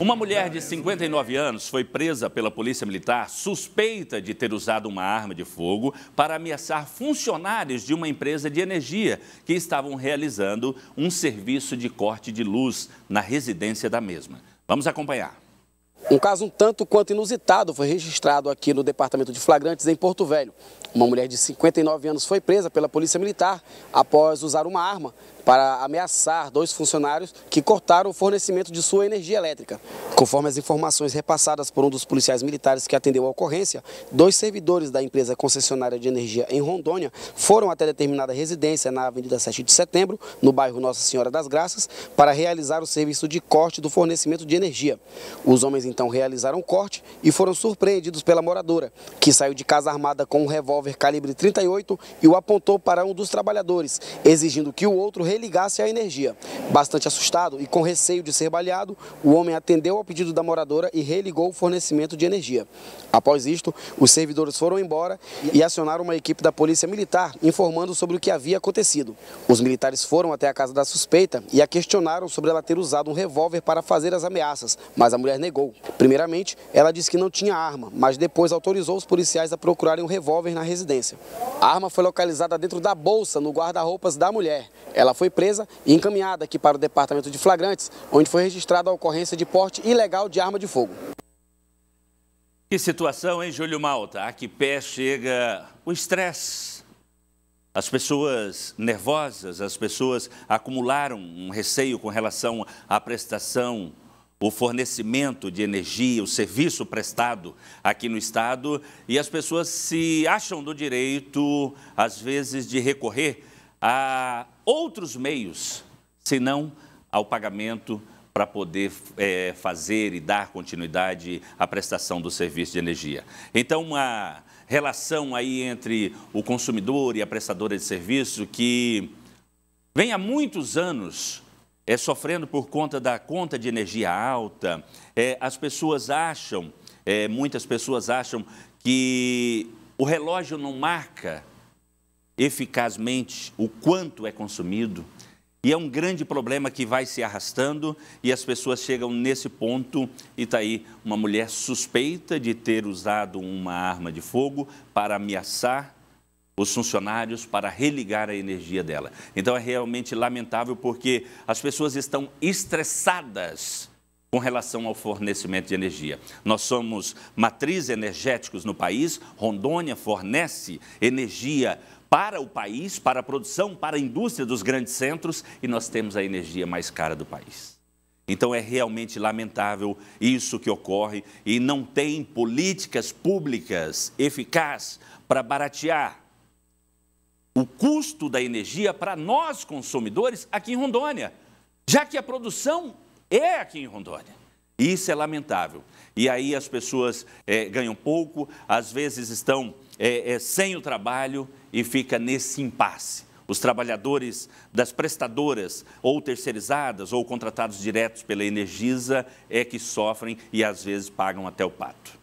Uma mulher de 59 anos foi presa pela Polícia Militar suspeita de ter usado uma arma de fogo para ameaçar funcionários de uma empresa de energia que estavam realizando um serviço de corte de luz na residência da mesma. Vamos acompanhar. Um caso um tanto quanto inusitado foi registrado aqui no Departamento de Flagrantes, em Porto Velho. Uma mulher de 59 anos foi presa pela Polícia Militar após usar uma arma para ameaçar dois funcionários que cortaram o fornecimento de sua energia elétrica. Conforme as informações repassadas por um dos policiais militares que atendeu a ocorrência, dois servidores da empresa concessionária de energia em Rondônia foram até determinada residência na Avenida 7 de Setembro, no bairro Nossa Senhora das Graças, para realizar o serviço de corte do fornecimento de energia. Os homens então realizaram o corte e foram surpreendidos pela moradora, que saiu de casa armada com um revólver calibre 38 e o apontou para um dos trabalhadores, exigindo que o outro ligasse a à energia. Bastante assustado e com receio de ser baleado, o homem atendeu ao pedido da moradora e religou o fornecimento de energia. Após isto, os servidores foram embora e acionaram uma equipe da Polícia Militar, informando sobre o que havia acontecido. Os militares foram até a casa da suspeita e a questionaram sobre ela ter usado um revólver para fazer as ameaças, mas a mulher negou. Primeiramente, ela disse que não tinha arma, mas depois autorizou os policiais a procurarem um revólver na residência. A arma foi localizada dentro da bolsa, no guarda-roupas da mulher. Ela foi presa e encaminhada aqui aqui para o Departamento de Flagrantes, onde foi registrada a ocorrência de porte ilegal de arma de fogo. Que situação, hein, Júlio Malta? A que pé chega o estresse? As pessoas nervosas, as pessoas acumularam um receio com relação à prestação, o fornecimento de energia, o serviço prestado aqui no Estado, e as pessoas se acham do direito, às vezes, de recorrer a outros meios senão ao pagamento para poder é, fazer e dar continuidade à prestação do serviço de energia. Então, uma relação aí entre o consumidor e a prestadora de serviço que vem há muitos anos é, sofrendo por conta da conta de energia alta. É, as pessoas acham, é, muitas pessoas acham que o relógio não marca eficazmente o quanto é consumido. E é um grande problema que vai se arrastando e as pessoas chegam nesse ponto e está aí uma mulher suspeita de ter usado uma arma de fogo para ameaçar os funcionários para religar a energia dela. Então é realmente lamentável porque as pessoas estão estressadas com relação ao fornecimento de energia. Nós somos matriz energéticos no país, Rondônia fornece energia para o país, para a produção, para a indústria dos grandes centros e nós temos a energia mais cara do país. Então é realmente lamentável isso que ocorre e não tem políticas públicas eficazes para baratear o custo da energia para nós consumidores aqui em Rondônia, já que a produção é aqui em Rondônia. Isso é lamentável. E aí as pessoas é, ganham pouco, às vezes estão é, é, sem o trabalho e fica nesse impasse. Os trabalhadores das prestadoras, ou terceirizadas, ou contratados diretos pela Energisa, é que sofrem e às vezes pagam até o pato.